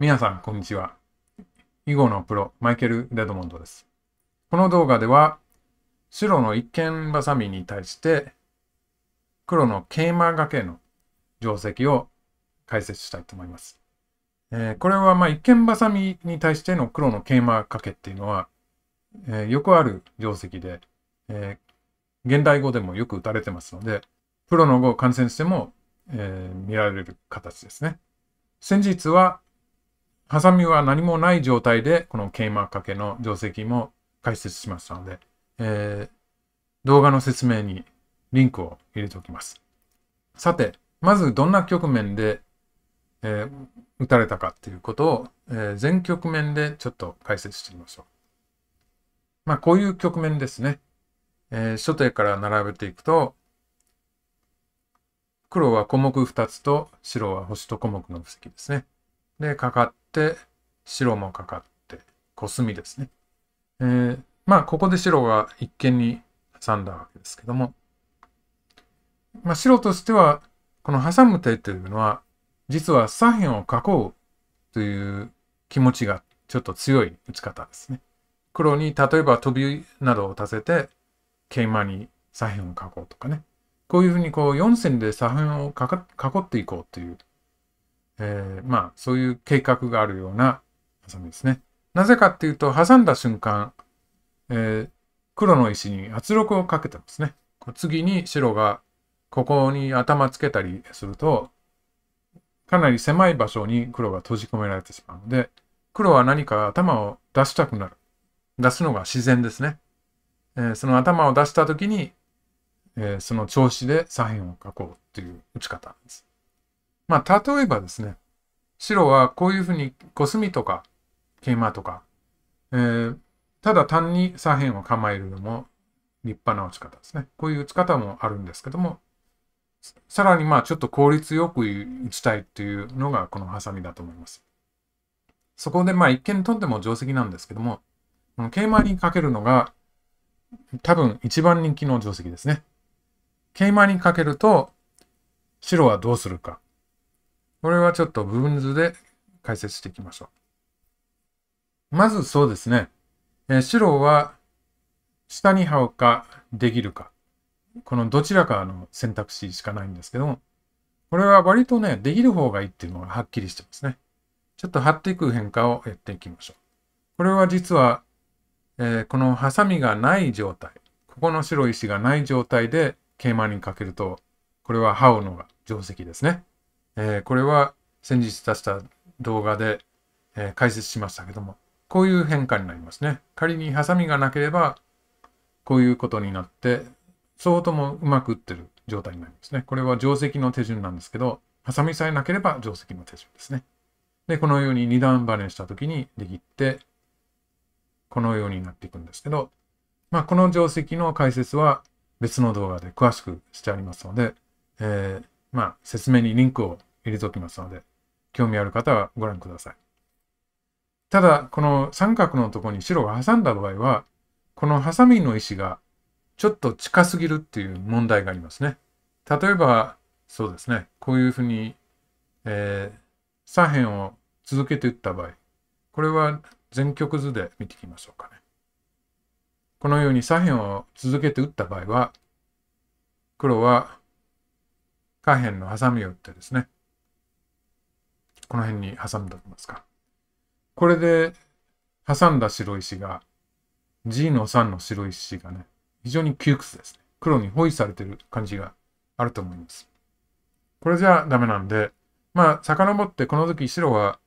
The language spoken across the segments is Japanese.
皆さん、こんにちは。囲碁のプロ、マイケル・レドモンドです。この動画では、白の一間バサミに対して、黒の桂馬掛けの定石を解説したいと思います。えー、これは、まあ、一見バサミに対しての黒の桂馬掛けっていうのは、えー、よくある定石で、えー、現代語でもよく打たれてますので、プロの碁を観戦しても、え見られる形ですね。先日は、ハサミは何もない状態で、この桂馬掛けの定石も解説しましたので、えー、動画の説明にリンクを入れておきます。さて、まずどんな局面で、えー、打たれたかっていうことを、えー、全局面でちょっと解説してみましょう。まあ、こういう局面ですね。えー、初手から並べていくと、黒は小目2つと白は星と小目の布石ですね。で、かかっって白もかかってコスミですね。えー、まあここで白が一間に挟んだわけですけども、まあ、白としてはこの挟む手というのは実は左辺を囲うという気持ちがちょっと強い打ち方ですね。黒に例えば飛びなどを立せて桂馬に左辺を囲うとかねこういうふうにこう4線で左辺を囲っていこうというえー、まあ、そういう計画があるようなハサミですね。なぜかっていうと、挟んだ瞬間、えー、黒の石に圧力をかけてますね。次に白がここに頭つけたりすると、かなり狭い場所に黒が閉じ込められてしまうので、黒は何か頭を出したくなる。出すのが自然ですね。えー、その頭を出した時に、えー、その調子で左辺を描こうという打ち方なんです。まあ、例えばですね、白はこういうふうにコスミとかケイマとか、えー、ただ単に左辺を構えるのも立派な打ち方ですね。こういう打ち方もあるんですけども、さらにまあちょっと効率よく打ちたいっていうのがこのハサミだと思います。そこでまあ一見とんでも定石なんですけども、この桂馬にかけるのが多分一番人気の定石ですね。桂馬にかけると白はどうするか。これはちょっと部分図で解説していきましょう。まずそうですね。え白は下に葉をかできるか。このどちらかの選択肢しかないんですけども、これは割とね、できる方がいいっていうのがはっきりしてますね。ちょっと張っていく変化をやっていきましょう。これは実は、えー、このハサミがない状態、ここの白石がない状態で桂馬にかけると、これはうのが定石ですね。えー、これは先日出した動画で、えー、解説しましたけども、こういう変化になりますね。仮にハサミがなければ、こういうことになって、相当もうまく打ってる状態になりますね。これは定石の手順なんですけど、ハサミさえなければ定石の手順ですね。で、このように2段バネした時に握って、このようになっていくんですけど、まあ、この定石の解説は別の動画で詳しくしてありますので、えー、まあ、説明にリンクを入れておきますので、興味ある方はご覧ください。ただ、この三角のとこに白が挟んだ場合は、このハサミの石がちょっと近すぎるっていう問題がありますね。例えば、そうですね、こういうふうに、えー、左辺を続けて打った場合、これは全曲図で見ていきましょうかね。このように左辺を続けて打った場合は、黒は下辺のハサミを打ってですね、この辺に挟んでおきますか。これで挟んだ白石が G の3の白石がね、非常に窮屈ですね。黒に包囲されてる感じがあると思います。これじゃダメなんで、まあ、遡ってこの時白は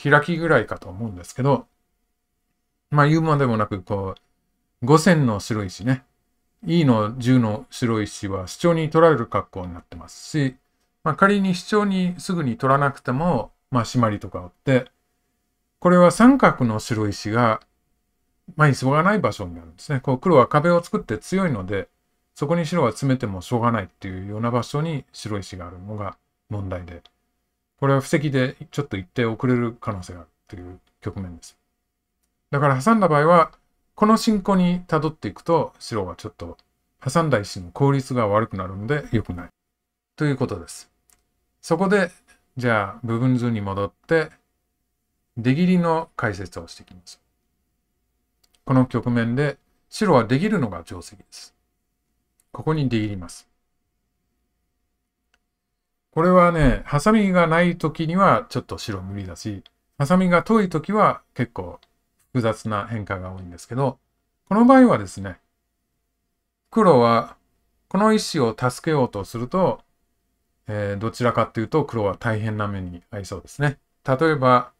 開きぐらいかと思うんですけど、まあ言うまでもなく、こう、5 0 0 0の白石ね、E の10の白石は主張に取られる格好になってますし、まあ、仮に主張にすぐに取らなくても、まあ、締まりとかあって、これは三角の白石が前にしょない場所になるんですね。こう黒は壁を作って強いので、そこに白は詰めてもしょうがないっていうような場所に白石があるのが問題で、これは布石でちょっと一定遅れる可能性があるという局面です。だから挟んだ場合は、この進行にたどっていくと白はちょっと挟んだ石の効率が悪くなるので良くないということです。そこでじゃあ、部分図に戻って、出切りの解説をしていきます。この局面で、白は出切るのが定石です。ここに出切ります。これはね、ハサミがない時にはちょっと白無理だし、ハサミが遠い時は結構複雑な変化が多いんですけど、この場合はですね、黒はこの石を助けようとすると、えー、どちらかっていうと黒は大変な目に遭いそうですね。例えば、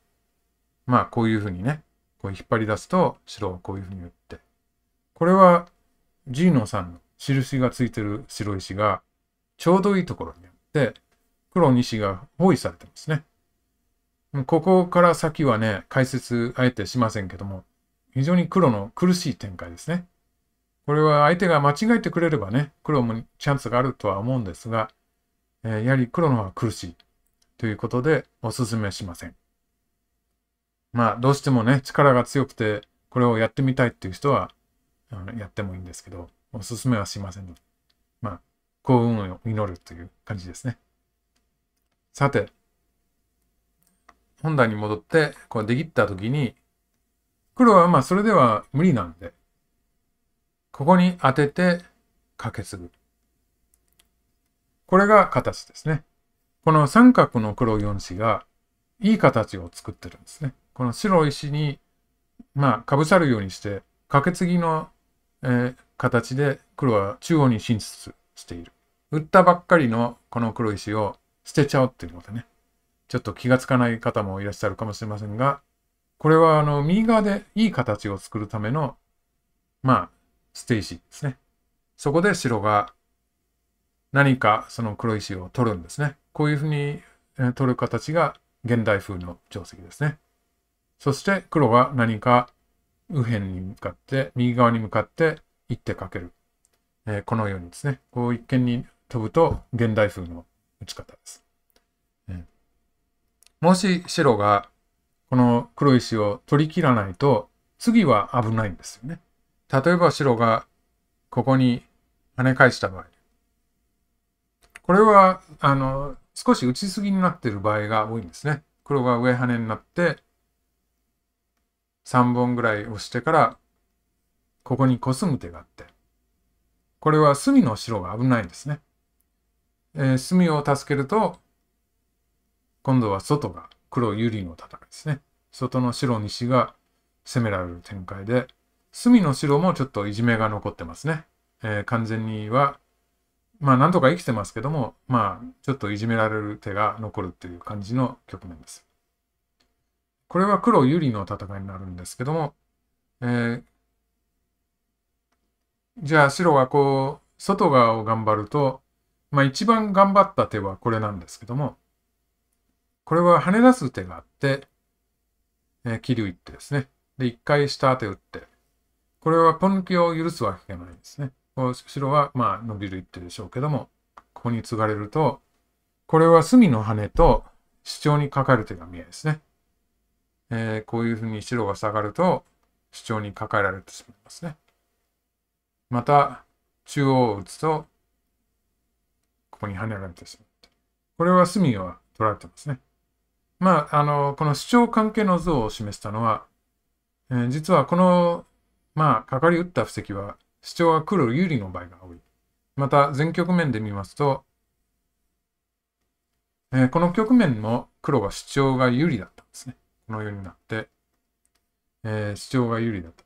まあこういうふうにね、こう引っ張り出すと白はこういうふうに打って。これはジーノさんの印がついてる白石がちょうどいいところにあって、黒2子が包囲されてますね。ここから先はね、解説あえてしませんけども、非常に黒の苦しい展開ですね。これは相手が間違えてくれればね、黒もチャンスがあるとは思うんですが、えやはり黒の方が苦しいということでおすすめしません。まあどうしてもね力が強くてこれをやってみたいっていう人はあのやってもいいんですけどおすすめはしませんのでまあ幸運を祈るという感じですね。さて本題に戻ってこうで切った時に黒はまあそれでは無理なんでここに当ててかけすぐ。これが形ですね。この三角の黒い4子がいい形を作ってるんですね。この白石に、まあ、かぶさるようにして、カケツギの、えー、形で黒は中央に進出している。売ったばっかりのこの黒石を捨てちゃうっていうことね。ちょっと気がつかない方もいらっしゃるかもしれませんが、これはあの右側でいい形を作るための、まあ、捨て石ですね。そこで白が何かその黒石を取るんですね。こういうふうに取る形が現代風の定石ですね。そして黒は何か右辺に向かって、右側に向かって一手かける。えー、このようにですね、こう一見に飛ぶと現代風の打ち方です。えー、もし白がこの黒石を取り切らないと、次は危ないんですよね。例えば白がここに跳ね返した場合、これは、あの、少し打ちすぎになっている場合が多いんですね。黒が上跳ねになって、3本ぐらい押してから、ここにコスむ手があって、これは隅の白が危ないんですね。えー、隅を助けると、今度は外が黒有利の戦いですね。外の白西が攻められる展開で、隅の白もちょっといじめが残ってますね。えー、完全にはまあなんとか生きてますけども、まあちょっといじめられる手が残るっていう感じの局面です。これは黒有利の戦いになるんですけども、えー、じゃあ白がこう、外側を頑張ると、まあ一番頑張った手はこれなんですけども、これは跳ね出す手があって、えー、切り打ってですね。で、一回下手打って、これはポン抜きを許すわけがないですね。白はまあ伸びる一手でしょうけども、ここに継がれると、これは隅の羽と主張にかかる手が見えですね。えー、こういうふうに白が下がると主張にかかえられてしまいますね。また、中央を打つと、ここに跳ねられてしまう。これは隅は取られてますね。まあ、あの、この主張関係の像を示したのは、えー、実はこの、まあ、かかり打った布石は主張は黒有利の場合が多い。また、全局面で見ますと、えー、この局面も黒は主張が有利だったんですね。このようになって、えー、主張が有利だった。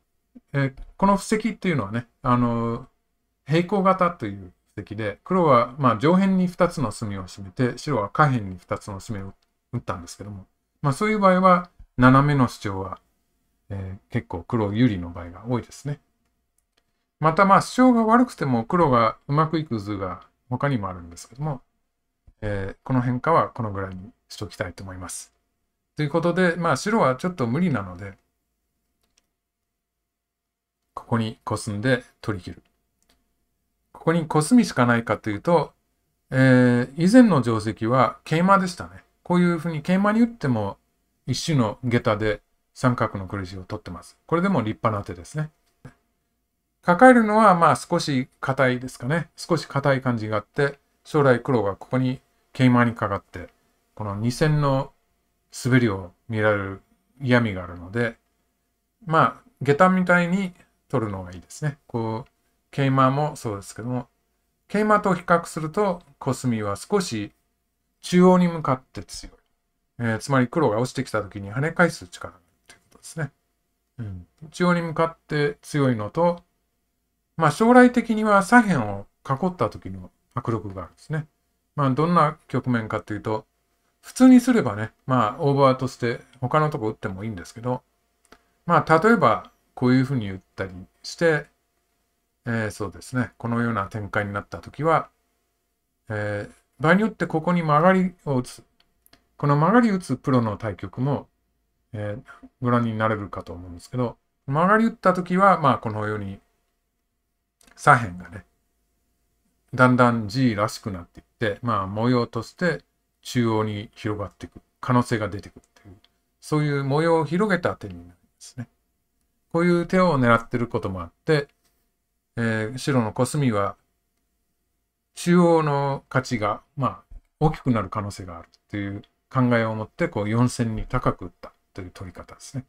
えー、この布石っていうのはね、あの平行型という布石で、黒はまあ上辺に2つの隅を占めて、白は下辺に2つの隅を打ったんですけども、まあ、そういう場合は、斜めの主張は、え結構黒有利の場合が多いですね。また、まあ、主張が悪くても黒がうまくいく図が他にもあるんですけども、えー、この変化はこのぐらいにしときたいと思います。ということで、まあ、白はちょっと無理なので、ここにコスんで取り切る。ここにコスミしかないかというと、えー、以前の定石は桂馬でしたね。こういうふうに桂馬に打っても一種の下駄で三角の黒石を取ってます。これでも立派な手ですね。抱えるのはまあ少し硬いですかね。少し硬い感じがあって、将来黒がここに桂馬にかかって、この2線の滑りを見られる嫌味があるので、まあ、下段みたいに取るのがいいですね。こう、桂馬もそうですけども、桂馬と比較すると、コスミは少し中央に向かって強い。えー、つまり黒が落ちてきた時に跳ね返す力ということですね。うん、中央に向かって強いのと、まあ、将来的には左辺を囲った時の迫力があるんですね。まあ、どんな局面かっていうと、普通にすればね、まあ、オーバーとして他のとこ打ってもいいんですけど、まあ、例えば、こういうふうに打ったりして、えー、そうですね、このような展開になった時は、えー、場合によってここに曲がりを打つ、この曲がり打つプロの対局も、えー、ご覧になれるかと思うんですけど、曲がり打った時は、まあ、このように左辺がね、だんだん G らしくなっていって、まあ模様として中央に広がっていく可能性が出てくるという、そういう模様を広げた手になりますね。こういう手を狙ってることもあって、えー、白のコスミは中央の価値が、まあ、大きくなる可能性があるという考えを持ってこう4線に高く打ったという取り方ですね。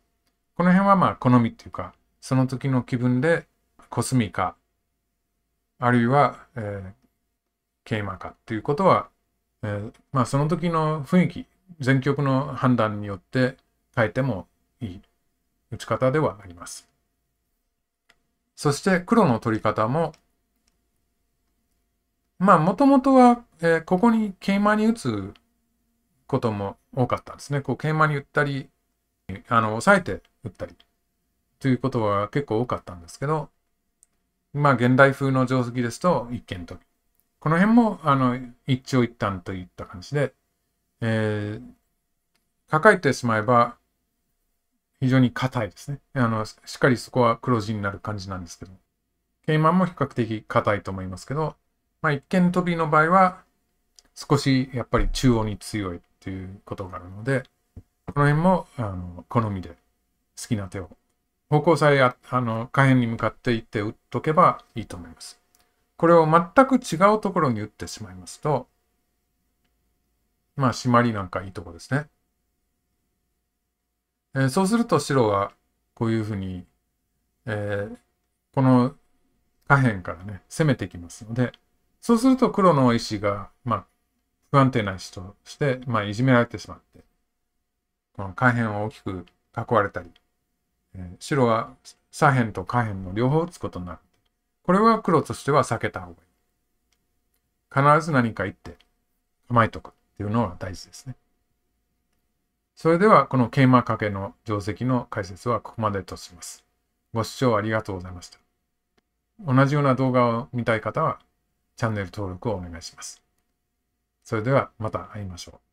この辺はまあ好みっていうかその時の気分でコスミかあるいは、えー、桂馬かっていうことは、えー、まあ、その時の雰囲気、全局の判断によって変えてもいい打ち方ではあります。そして黒の取り方も、まあもともとは、えー、ここに桂馬に打つことも多かったんですね。こう桂馬に打ったり、あの、押さえて打ったりということは結構多かったんですけど、まあ、現代風の定石ですと一間と。この辺も、あの、一長一短といった感じで、えー、抱えてしまえば、非常に硬いですね。あの、しっかりそこは黒字になる感じなんですけど。ケイマンも比較的硬いと思いますけど、まあ、一間飛びの場合は、少しやっぱり中央に強いということがあるので、この辺も、あの、好みで好きな手を方向さえあの下辺に向かっていって打っとけばいいと思います。これを全く違うところに打ってしまいますと、まあ、締まりなんかいいとこですね。えー、そうすると白はこういうふうに、えー、この下辺からね、攻めてきますので、そうすると黒の石が、まあ、不安定な石として、まあ、いじめられてしまって、この下辺を大きく囲われたり、白は左辺と下辺の両方を打つことになる。これは黒としては避けた方がいい。必ず何か言一手構えとくっていうのは大事ですね。それではこの桂馬掛けの定石の解説はここまでとします。ご視聴ありがとうございました。同じような動画を見たい方はチャンネル登録をお願いします。それではまた会いましょう。